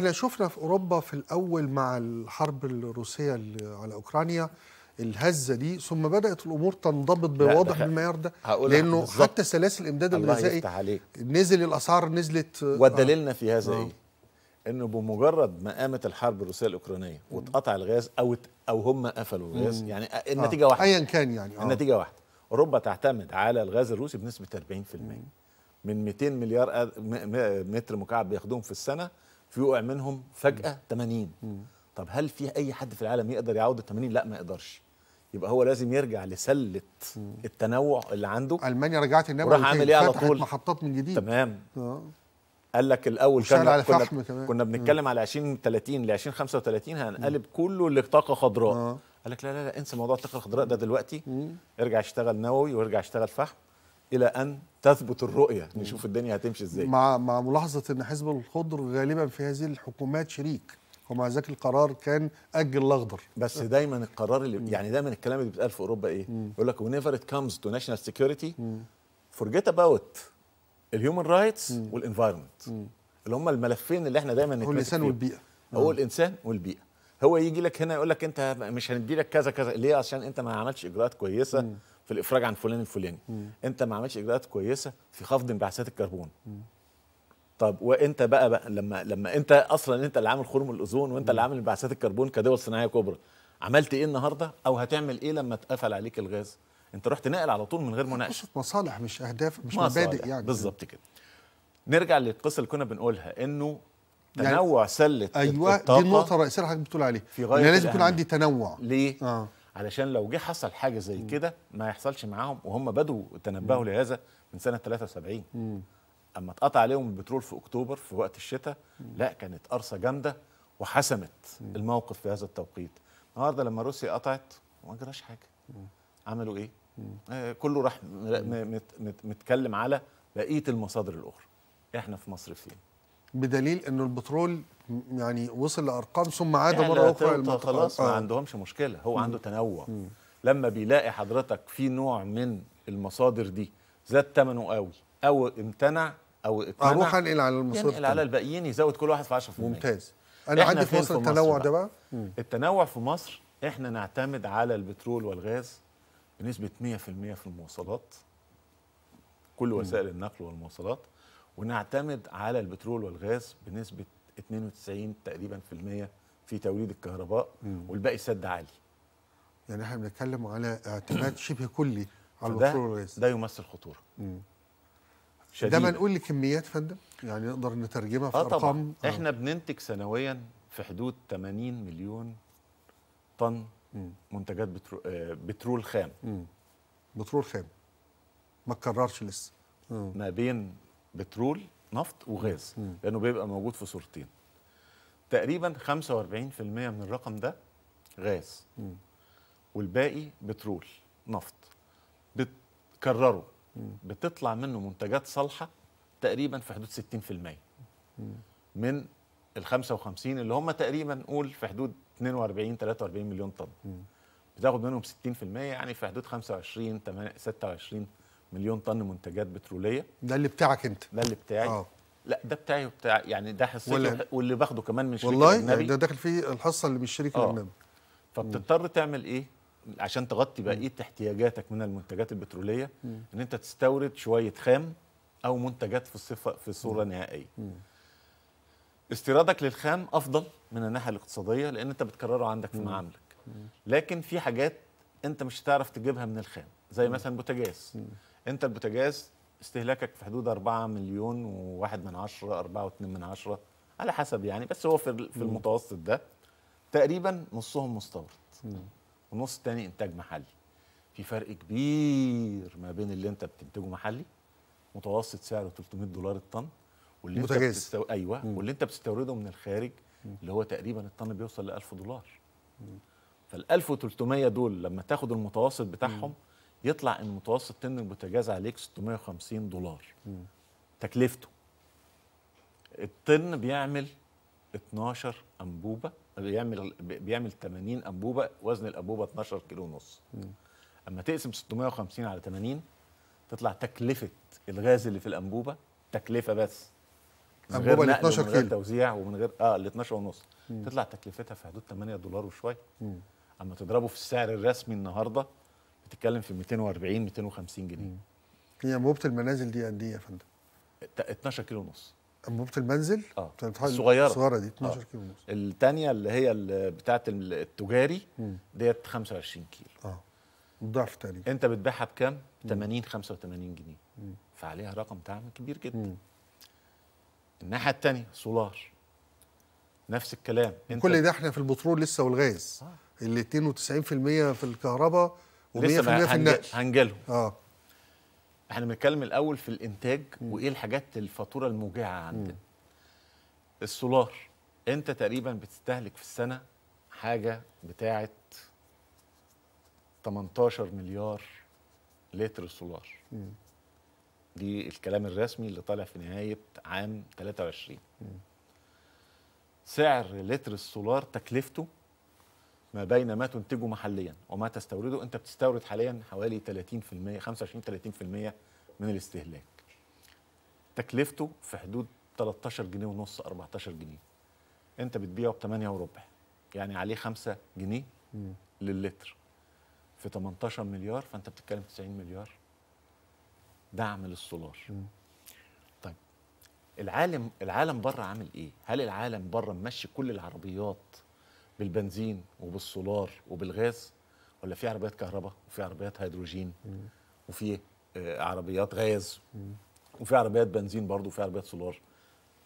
احنا شفنا في اوروبا في الاول مع الحرب الروسيه على اوكرانيا الهزه دي ثم بدات الامور تنضبط بواضح المعيار ده لانه بالزبط. حتى سلاسل الامداد الغذائي نزل الاسعار نزلت آه، ودليلنا في هذا آه. ايه؟ انه بمجرد ما قامت الحرب الروسيه الاوكرانيه واتقطع الغاز او او هم قفلوا الغاز مم. يعني آه. النتيجه آه. واحده ايا كان يعني آه. النتيجه واحده اوروبا تعتمد على الغاز الروسي بنسبه 40% مم. من 200 مليار متر مكعب بياخدوهم في السنه في وقع منهم فجاه 80 طب هل في اي حد في العالم يقدر يعوض ال 80 لا ما يقدرش يبقى هو لازم يرجع لسله التنوع اللي عنده المانيا رجعت النبوي وراح عامل ايه, إيه على طول محطات من جديد تمام أوه. قال لك الاول كان على كنا كنا بنتكلم على 20 30 ل 20 35 هنقلب مم. كله لطاقه خضراء آه. قال لك لا لا لا انسى موضوع الطاقه الخضراء ده دلوقتي مم. ارجع اشتغل نووي وارجع اشتغل فحم الى ان تثبت الرؤيه نشوف الدنيا هتمشي ازاي مع مع ملاحظه ان حزب الخضر غالبا في هذه الحكومات شريك ومع ذلك القرار كان اجل الاخضر بس دايما القرار اللي يعني دايما الكلام اللي بيتقال في اوروبا ايه يقول لك whenever it comes to national security forget about الهيومن رايتس والانفايرمنت اللي هم الملفين اللي احنا دايما هو الانسان والبيئه هو الانسان والبيئه هو يجي لك هنا يقول لك انت مش هندي لك كذا كذا ليه عشان انت ما عملتش اجراءات كويسه في الافراج عن فلان الفلاني مم. انت ما عملتش اجراءات كويسه في خفض انبعاثات الكربون مم. طب وانت بقى, بقى لما لما انت اصلا انت اللي عامل خرم الاوزون وانت اللي عامل انبعاثات الكربون كدول صناعيه كبرى عملت ايه النهارده او هتعمل ايه لما اتقفل عليك الغاز انت رحت ناقل على طول من غير مناقشه قصه مصالح مش اهداف مش مبادئ يعني بالظبط كده نرجع للقصه اللي كنا بنقولها انه يعني تنوع يعني سله ايوه دي النقطه الرئيسيه اللي حضرتك بتقول عليها انا لازم يكون عندي تنوع ليه؟ آه. علشان لو جه حصل حاجه زي كده ما يحصلش معاهم وهم بدوا تنبهوا لهذا من سنه 73 اما اتقطع عليهم البترول في اكتوبر في وقت الشتاء لا كانت قرصه جامده وحسمت الموقف في هذا التوقيت النهارده لما روسيا قطعت ما جراش حاجه عملوا ايه آه، كله راح متكلم على بقيه المصادر الاخرى احنا في مصر فين بدليل انه البترول يعني وصل لارقام ثم عاد يعني مره اخرى للمنطقه خلاص ما آه. عندهمش مشكله هو عنده تنوع مم. لما بيلاقي حضرتك في نوع من المصادر دي زاد ثمنه قوي او امتنع او اتمنع اروح آه، انقل على المصادر ينقل على الباقيين يزود كل واحد في 10% ممتاز انا عندي في مصر التنوع ده بقى مم. التنوع في مصر احنا نعتمد على البترول والغاز بنسبه 100% في المواصلات كل وسائل النقل والمواصلات ونعتمد على البترول والغاز بنسبه 92 تقريبا في المية في توليد الكهرباء والباقي سد عالي يعني احنا بنتكلم على اعتماد شبه كلي على الوقود الغاز ده يمثل خطوره شديد. ده بنقول لكميات فندم يعني نقدر نترجمها في آه ارقام طبعا. آه. احنا بننتج سنويا في حدود 80 مليون طن مم. منتجات بترو... آه، بترول خام مم. بترول خام ما تكررش لسه مم. ما بين بترول نفط وغاز لانه بيبقى موجود في صورتين تقريبا 45% من الرقم ده غاز مم. والباقي بترول نفط بتكرره مم. بتطلع منه منتجات صالحه تقريبا في حدود 60% مم. من ال 55 اللي هم تقريبا نقول في حدود 42 43 مليون طن بتاخد منهم 60% يعني في حدود 25 26 مليون طن منتجات بتروليه ده اللي بتاعك انت ده اللي بتاعي آه. لا ده بتاعي وبتاع يعني ده حصتي واللي باخده كمان من شركه والله اجنبي ده داخل فيه الحصه اللي من الشريك اه. الاجنبي فبتضطر تعمل ايه عشان تغطي بقيه إيه احتياجاتك من المنتجات البتروليه مم. ان انت تستورد شويه خام او منتجات في الصفه في صوره مم. نهائيه مم. استيرادك للخام افضل من الناحيه الاقتصاديه لان انت بتكرره عندك في معاملك لكن في حاجات انت مش هتعرف تجيبها من الخام زي مثلا بوتاجاز انت البوتاجاز استهلاكك في حدود 4 مليون و1 من 10 4 و2 من 10 على حسب يعني بس هو في, في المتوسط ده تقريبا نصهم مستورد ونص تاني انتاج محلي في فرق كبير ما بين اللي انت بتنتجه محلي متوسط سعره 300 دولار الطن واللي متجاز. انت بتستو... ايوه مم. واللي انت بتستورده من الخارج مم. اللي هو تقريبا الطن بيوصل ل 1000 دولار فال 1300 دول لما تاخد المتوسط بتاعهم مم. يطلع ان متوسط تن البوتاجاز عليك 650 دولار تكلفته الطن بيعمل 12 انبوبه بيعمل بيعمل 80 انبوبه وزن الانبوبه 12 كيلو ونص اما تقسم 650 على 80 تطلع تكلفه الغاز اللي في الانبوبه تكلفه بس انبوبه ل 12 من غير كيلو. توزيع ومن غير اه ال 12 ونص مم. تطلع تكلفتها في حدود 8 دولار وشويه اما تضربه في السعر الرسمي النهارده بتتكلم في 240 250 جنيه هي انبوبه المنازل دي قد ايه يا فندم 12 كيلو ونص انبوبه المنزل اه الصغيره الصغيره دي 12 آه. كيلو ونص الثانيه اللي هي بتاعه التجاري ديت 25 كيلو اه ضعف تاني انت بتبيعها بكام 80 85 جنيه مم. فعليها رقم دعم كبير جدا مم. الناحيه الثانيه سولار نفس الكلام انت كل ده احنا في البترول لسه والغاز آه. اللي 92% في الكهرباء لسه في هنجيلهم اه احنا بنتكلم الاول في الانتاج وايه الحاجات الفاتوره الموجعه عندنا السولار انت تقريبا بتستهلك في السنه حاجه بتاعه 18 مليار لتر سولار دي الكلام الرسمي اللي طالع في نهايه عام 23 م. سعر لتر السولار تكلفته ما بين ما تنتجه محليا وما تستورده انت بتستورد حاليا حوالي 30% 25 30% من الاستهلاك تكلفته في حدود 13 جنيه ونص 14 جنيه انت بتبيعه ب 8 وربع يعني عليه 5 جنيه للتر في 18 مليار فانت بتتكلم 90 مليار دعم للسولار طيب العالم العالم بره عامل ايه هل العالم بره ممشي كل العربيات بالبنزين وبالسولار وبالغاز ولا في عربيات كهرباء وفي عربيات هيدروجين وفي آه، عربيات غاز وفي عربيات بنزين برضه وفي عربيات سولار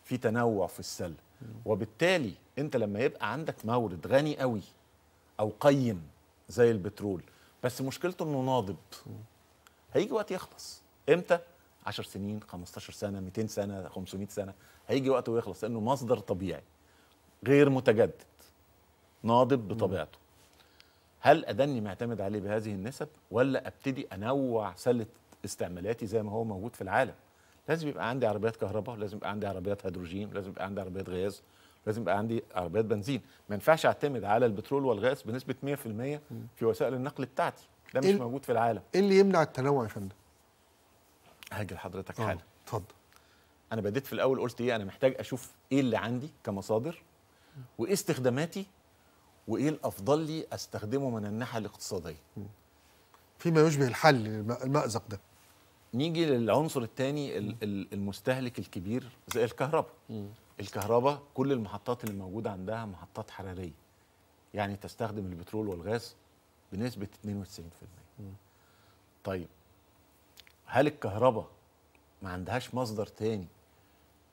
في تنوع في السله وبالتالي انت لما يبقى عندك مورد غني قوي او قيم زي البترول بس مشكلته انه ناضب هيجي وقت يخلص امتى 10 سنين 15 سنه 200 سنه 500 سنه هيجي وقت ويخلص لانه مصدر طبيعي غير متجدد ناضب بطبيعته هل أدني معتمد عليه بهذه النسب ولا أبتدي أنوع سلة استعمالاتي زي ما هو موجود في العالم لازم يبقى عندي عربيات كهرباء لازم يبقى عندي عربيات هيدروجين لازم يبقى عندي عربيات غاز لازم يبقى عندي عربيات بنزين ما ينفعش اعتمد على البترول والغاز بنسبه 100% في وسائل النقل بتاعتي ده إيه مش إيه موجود في العالم ايه اللي يمنع التنوع يا فندم هاجي لحضرتك آه، حالا اتفضل انا بديت في الاول قلت ايه انا محتاج اشوف ايه اللي عندي كمصادر وايه استخداماتي وايه الافضل لي استخدمه من الناحيه الاقتصاديه فيما يشبه الحل المأزق ده نيجي للعنصر الثاني المستهلك الكبير زي الكهرباء الكهرباء كل المحطات اللي موجوده عندها محطات حراريه يعني تستخدم البترول والغاز بنسبه 92% طيب هل الكهرباء ما عندهاش مصدر ثاني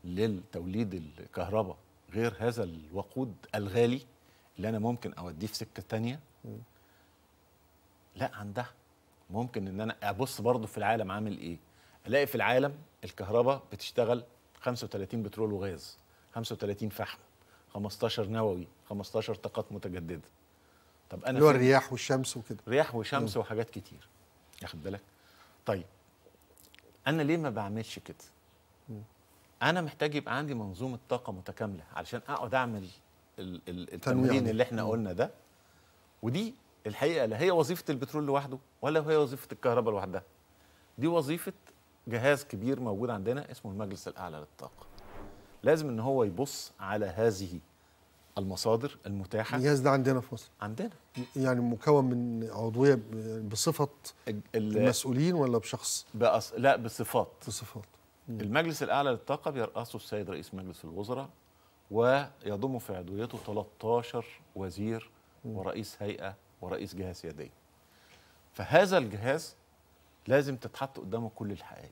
للتوليد الكهرباء غير هذا الوقود الغالي اللي انا ممكن اوديه في سكه ثانيه لا عندها ممكن ان انا ابص برضه في العالم عامل ايه الاقي في العالم الكهرباء بتشتغل 35 بترول وغاز 35 فحم 15 نووي 15 طاقات متجدده طب انا اللي هو الرياح والشمس وكده رياح وشمس مم. وحاجات كتير ياخد بالك طيب انا ليه ما بعملش كده مم. انا محتاج يبقى عندي منظومه طاقه متكامله علشان اقعد اعمل التموين اللي احنا قلنا ده ودي الحقيقه لا هي وظيفه البترول لوحده ولا هي وظيفه الكهرباء لوحدها دي وظيفه جهاز كبير موجود عندنا اسمه المجلس الاعلى للطاقه لازم ان هو يبص على هذه المصادر المتاحه الجهاز ده عندنا في مصر عندنا يعني مكون من عضويه بصفه المسؤولين ولا بشخص بأص... لا بصفات بصفات المجلس الاعلى للطاقه بيرأسه السيد رئيس مجلس الوزراء ويضم في عضويته 13 وزير ورئيس هيئة ورئيس جهة سيادية فهذا الجهاز لازم تتحط قدامه كل الحقائق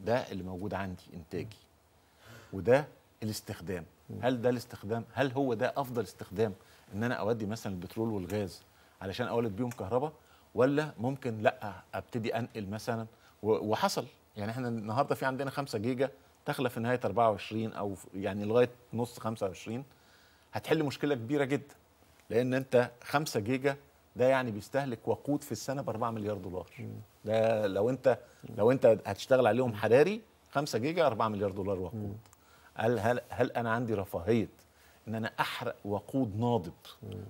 ده اللي موجود عندي إنتاجي وده الاستخدام هل ده الاستخدام هل هو ده أفضل استخدام إن أنا أودي مثلا البترول والغاز علشان أولد بيهم كهرباء ولا ممكن لا ابتدي انقل مثلا وحصل يعني احنا النهارده في عندنا 5 جيجا تخلف في نهايه 24 او يعني لغايه نص 25 هتحل مشكله كبيره جدا لان انت 5 جيجا ده يعني بيستهلك وقود في السنه ب 4 مليار دولار ده لو انت لو انت هتشتغل عليهم حراري 5 جيجا 4 مليار دولار وقود هل هل هل انا عندي رفاهيه ان انا احرق وقود ناضب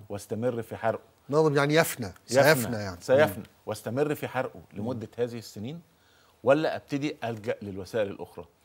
واستمر في حرقه ناضب يعني يفنى سيفنى يعني سيفنى واستمر في حرقه لمده هذه السنين ولا ابتدي الجا للوسائل الاخرى